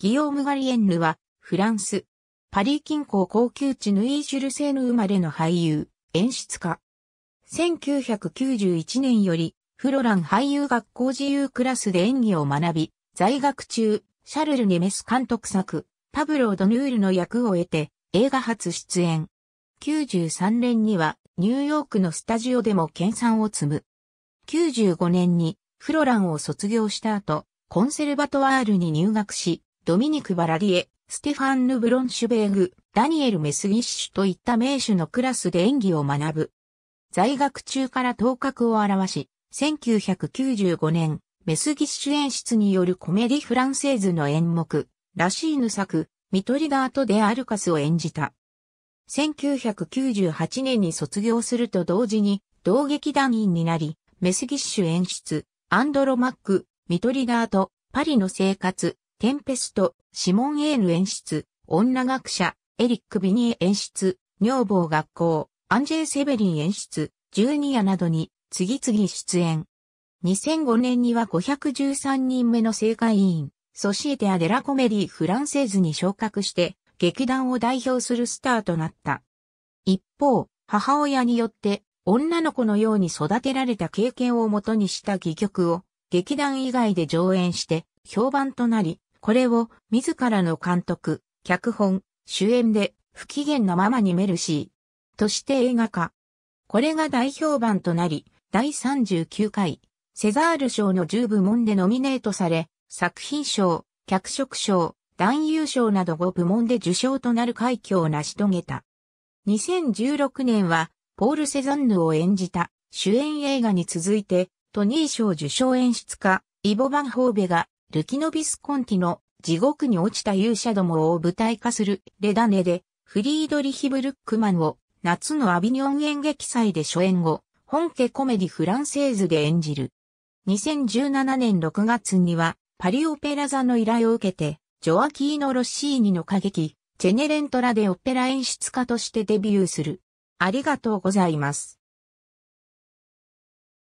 ギオーム・ガリエンヌは、フランス、パリ近郊高級地ヌイージュルセーヌ生まれの俳優、演出家。1991年より、フロラン俳優学校自由クラスで演技を学び、在学中、シャルル・ネメス監督作、パブロ・ドヌールの役を得て、映画初出演。93年には、ニューヨークのスタジオでも研鑽を積む。95年に、フロランを卒業した後、コンセルバトワールに入学し、ドミニク・バラディエ、ステファン・ヌ・ブロンシュベーグ、ダニエル・メスギッシュといった名手のクラスで演技を学ぶ。在学中から頭角を表し、1995年、メスギッシュ演出によるコメディフランセーズの演目、ラシーヌ作、ミトリダート・デ・アルカスを演じた。1998年に卒業すると同時に、同劇団員になり、メスギッシュ演出、アンドロマック、ミトリダート、パリの生活、テンペスト、シモン・エーヌ演出、女学者、エリック・ビニー演出、女房学校、アンジェイ・セベリン演出、ジュニアなどに次々出演。2005年には513人目の正会員、ソシエテア・デラ・コメディ・フランセーズに昇格して、劇団を代表するスターとなった。一方、母親によって女の子のように育てられた経験をもとにした戯曲を劇団以外で上演して評判となり、これを自らの監督、脚本、主演で不機嫌なままにメルシーとして映画化。これが大評判となり、第39回セザール賞の10部門でノミネートされ、作品賞、脚色賞、男優賞など5部門で受賞となる快挙を成し遂げた。2016年は、ポール・セザンヌを演じた主演映画に続いて、トニー賞受賞演出家、イボ・バンホーベがルキノビスコンティの地獄に落ちた勇者どもを舞台化するレダネでフリードリヒ・ブルックマンを夏のアビニョン演劇祭で初演後、本家コメディフランセーズで演じる。2017年6月にはパリオペラ座の依頼を受けて、ジョアキーノ・ロッシーニの歌劇、ジェネレントラでオペラ演出家としてデビューする。ありがとうございます。